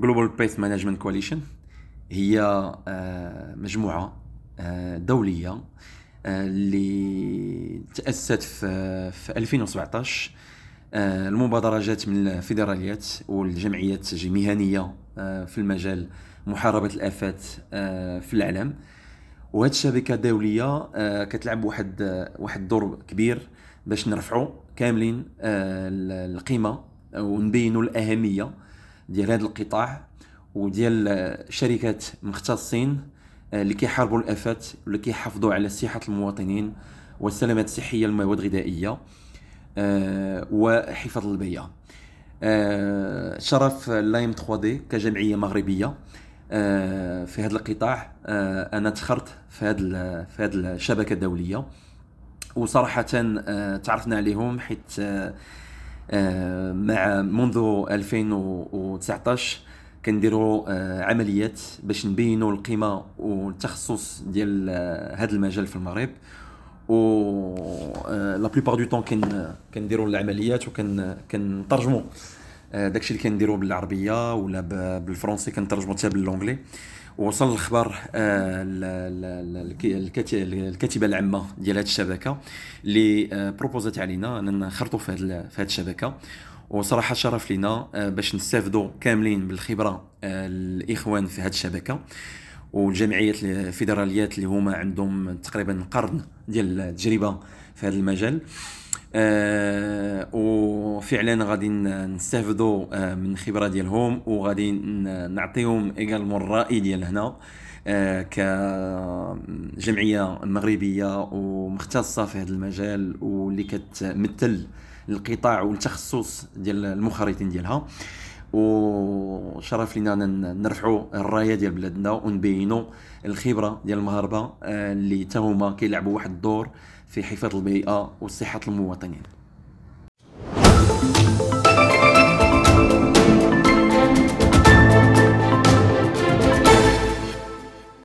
جلوبال Price مانجمنت كواليشن هي آه، مجموعة آه، دولية آه، اللي تأسست في 2017 المبادرة جات من الفيدراليات والجمعيات المهنية في المجال محاربة الآفات في العالم وهاد الشبكة الدولية كتلعب واحد واحد الدور كبير باش نرفعوا كاملين القيمة ونبينوا الأهمية ديال هذا القطاع وديال شركات مختصين آه، اللي كيحاربوا الافات واللي كيحافظوا على صحه المواطنين والسلامه الصحيه للمواد الغذائيه آه، وحفظ البيئه آه، شرف لايم 3 دي كجمعيه مغربيه في هذا القطاع انا تخرت في هذا في هذه الشبكه الدوليه وصراحه تعرفنا عليهم حيت آه، مع منذ 2019 كنديروا آه، عمليات باش نبينوا القيمه والتخصص ديال هذا آه، المجال في المغرب و لا بلوبار دو طون كنديروا العمليات كنترجموا داكشي اللي كنديروا بالعربيه ولا بالفرنسي كنترجموا حتى باللونجلي وصل الخبر آه، الكاتبه العامه ديال هذه الشبكه اللي بروبوزات آه، علينا اننا نخرطوا في هذه الشبكه وصراحه شرف لنا آه، باش نستافدوا كاملين بالخبره الاخوان في هذه الشبكه والجمعيات الفيدراليات اللي هما عندهم تقريبا قرن ديال التجربه في هذا المجال آه، وفعلا غادي نستافدوا آه، من الخبره ديالهم وغادي نعطيهم ايغالمون الراي ديال هنا آه، كجمعيه مغربيه ومختصه في هذا المجال واللي كتمثل القطاع والتخصص ديال المخرطين ديالها وشرف لنا نرفعوا الرايه ديال بلادنا ونبينوا الخبره ديال المغاربه اللي تا هما كيلعبوا واحد الدور في حفاظ البيئة وصحة المواطنين